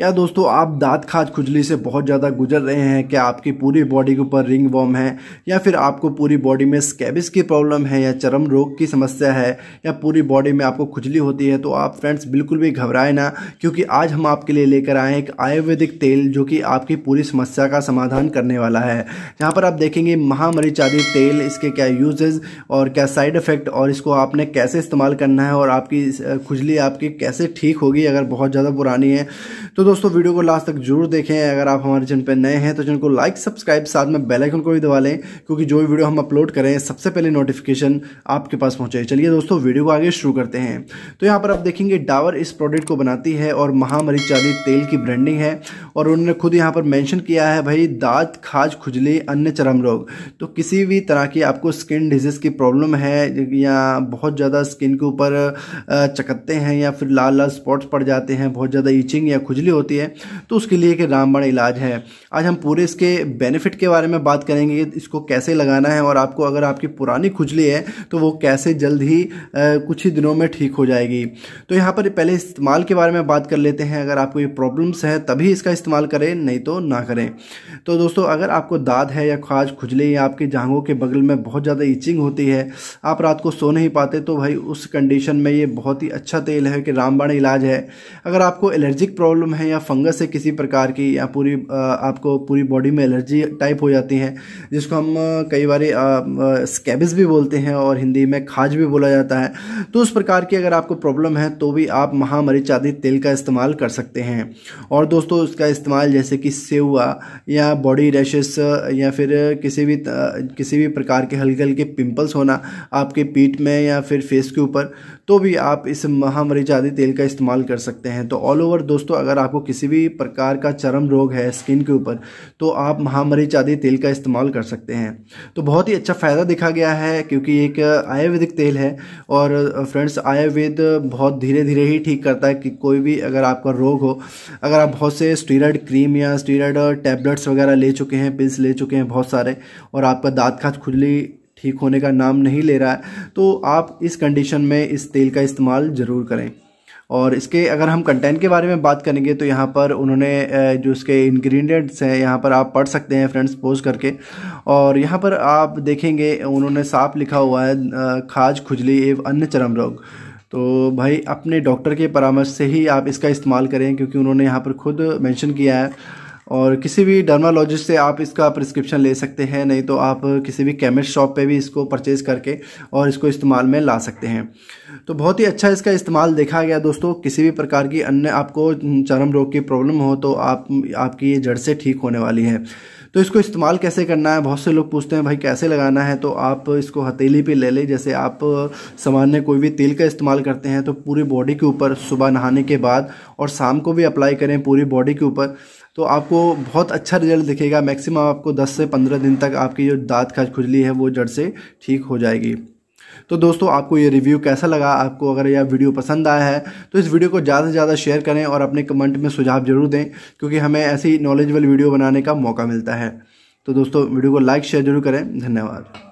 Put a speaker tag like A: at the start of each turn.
A: क्या दोस्तों आप दांत खाज खुजली से बहुत ज़्यादा गुजर रहे हैं क्या आपकी पूरी बॉडी के ऊपर रिंग वॉम है या फिर आपको पूरी बॉडी में स्कैबिस की प्रॉब्लम है या चरम रोग की समस्या है या पूरी बॉडी में आपको खुजली होती है तो आप फ्रेंड्स बिल्कुल भी घबराएं ना क्योंकि आज हम आपके लिए लेकर आए एक आयुर्वेदिक तेल जो कि आपकी पूरी समस्या का समाधान करने वाला है यहाँ पर आप देखेंगे महामरीच आदि तेल इसके क्या यूजेज और क्या साइड इफ़ेक्ट और इसको आपने कैसे इस्तेमाल करना है और आपकी खुजली आपकी कैसे ठीक होगी अगर बहुत ज़्यादा पुरानी है तो दोस्तों वीडियो को लास्ट तक जरूर देखें अगर आप हमारे चैनल पर नए हैं तो चैनल को लाइक सब्सक्राइब साथ में बेल आइकन को भी दबा लें क्योंकि जो भी वीडियो हम अपलोड करें सबसे पहले नोटिफिकेशन आपके पास पहुंचे चलिए दोस्तों वीडियो को आगे शुरू करते हैं तो यहाँ पर आप देखेंगे डावर इस प्रोडक्ट को बनाती है और महामरीचादी तेल की ब्रांडिंग है और उन्होंने खुद यहाँ पर मैंशन किया है भाई दाँत खाज खुजली अन्य चरम रोग तो किसी भी तरह की आपको स्किन डिजीज़ की प्रॉब्लम है या बहुत ज़्यादा स्किन के ऊपर चकत्ते हैं या फिर लाल लाल स्पॉट्स पड़ जाते हैं बहुत ज़्यादा ईचिंग या खुजली होती है तो उसके लिए एक रामबाण इलाज है आज हम पूरे इसके बेनिफिट के बारे में बात करेंगे इसको कैसे लगाना है और आपको अगर आपकी पुरानी खुजली है तो वो कैसे जल्द ही कुछ ही दिनों में ठीक हो जाएगी तो यहाँ पर पहले इस्तेमाल के बारे में बात कर लेते हैं अगर आपको ये प्रॉब्लम्स हैं तभी इसका इस्तेमाल करें नहीं तो ना करें तो दोस्तों अगर आपको दाद है या खाज खुजली या आपके जहाँगों के बगल में बहुत ज़्यादा इचिंग होती है आप रात को सो नहीं पाते तो भाई उस कंडीशन में ये बहुत ही अच्छा तेल है कि रामबाण इलाज है अगर आपको एलर्जिक प्रॉब्लम है या फंगस से किसी प्रकार की या पूरी आपको पूरी बॉडी में एलर्जी टाइप हो जाती है जिसको हम कई बार स्कैबिस भी बोलते हैं और हिंदी में खाज भी बोला जाता है तो उस प्रकार की अगर आपको प्रॉब्लम है तो भी आप महामरीच आदि तेल का इस्तेमाल कर सकते हैं और दोस्तों उसका इस्तेमाल जैसे कि सेवा या बॉडी रैशेस या फिर किसी भी किसी भी प्रकार के हल्के हल्के पिंपल्स होना आपके पीठ में या फिर फेस के ऊपर तो भी आप इस महामरीच आदि तेल का इस्तेमाल कर सकते हैं तो ऑल ओवर दोस्तों अगर आप आपको किसी भी प्रकार का चरम रोग है स्किन के ऊपर तो आप महामरीच आदि तेल का इस्तेमाल कर सकते हैं तो बहुत ही अच्छा फ़ायदा दिखा गया है क्योंकि एक आयुर्वेदिक तेल है और फ्रेंड्स आयुर्वेद बहुत धीरे धीरे ही ठीक करता है कि कोई भी अगर आपका रोग हो अगर आप बहुत से स्टीराइड क्रीम या स्टीरॉयड टैबलेट्स वगैरह ले चुके हैं पिल्स ले चुके हैं बहुत सारे और आपका दाँत खात खुजली ठीक होने का नाम नहीं ले रहा है तो आप इस कंडीशन में इस तेल का इस्तेमाल ज़रूर करें और इसके अगर हम कंटेंट के बारे में बात करेंगे तो यहाँ पर उन्होंने जो इसके इंग्रेडिएंट्स हैं यहाँ पर आप पढ़ सकते हैं फ्रेंड्स पोज करके और यहाँ पर आप देखेंगे उन्होंने साफ लिखा हुआ है खाज खुजली एवं अन्य चरम रोग तो भाई अपने डॉक्टर के परामर्श से ही आप इसका इस्तेमाल करें क्योंकि उन्होंने यहाँ पर खुद मैंशन किया है और किसी भी डर्मालॉजिस्ट से आप इसका प्रिस्क्रिप्शन ले सकते हैं नहीं तो आप किसी भी केमिस्ट शॉप पे भी इसको परचेज़ करके और इसको इस्तेमाल में ला सकते हैं तो बहुत ही अच्छा इसका इस्तेमाल देखा गया दोस्तों किसी भी प्रकार की अन्य आपको चरम रोग की प्रॉब्लम हो तो आप आपकी ये जड़ से ठीक होने वाली है तो इसको इस्तेमाल कैसे करना है बहुत से लोग पूछते हैं भाई कैसे लगाना है तो आप इसको हथेली पे ले लें जैसे आप सामान्य कोई भी तेल का इस्तेमाल करते हैं तो पूरी बॉडी के ऊपर सुबह नहाने के बाद और शाम को भी अप्लाई करें पूरी बॉडी के ऊपर तो आपको बहुत अच्छा रिजल्ट दिखेगा मैक्सिमम आपको 10 से 15 दिन तक आपकी जो दांत खज खुजली है वो जड़ से ठीक हो जाएगी तो दोस्तों आपको ये रिव्यू कैसा लगा आपको अगर यह वीडियो पसंद आया है तो इस वीडियो को ज़्यादा से ज़्यादा शेयर करें और अपने कमेंट में सुझाव जरूर दें क्योंकि हमें ऐसी नॉलेजबल वीडियो बनाने का मौका मिलता है तो दोस्तों वीडियो को लाइक शेयर जरूर करें धन्यवाद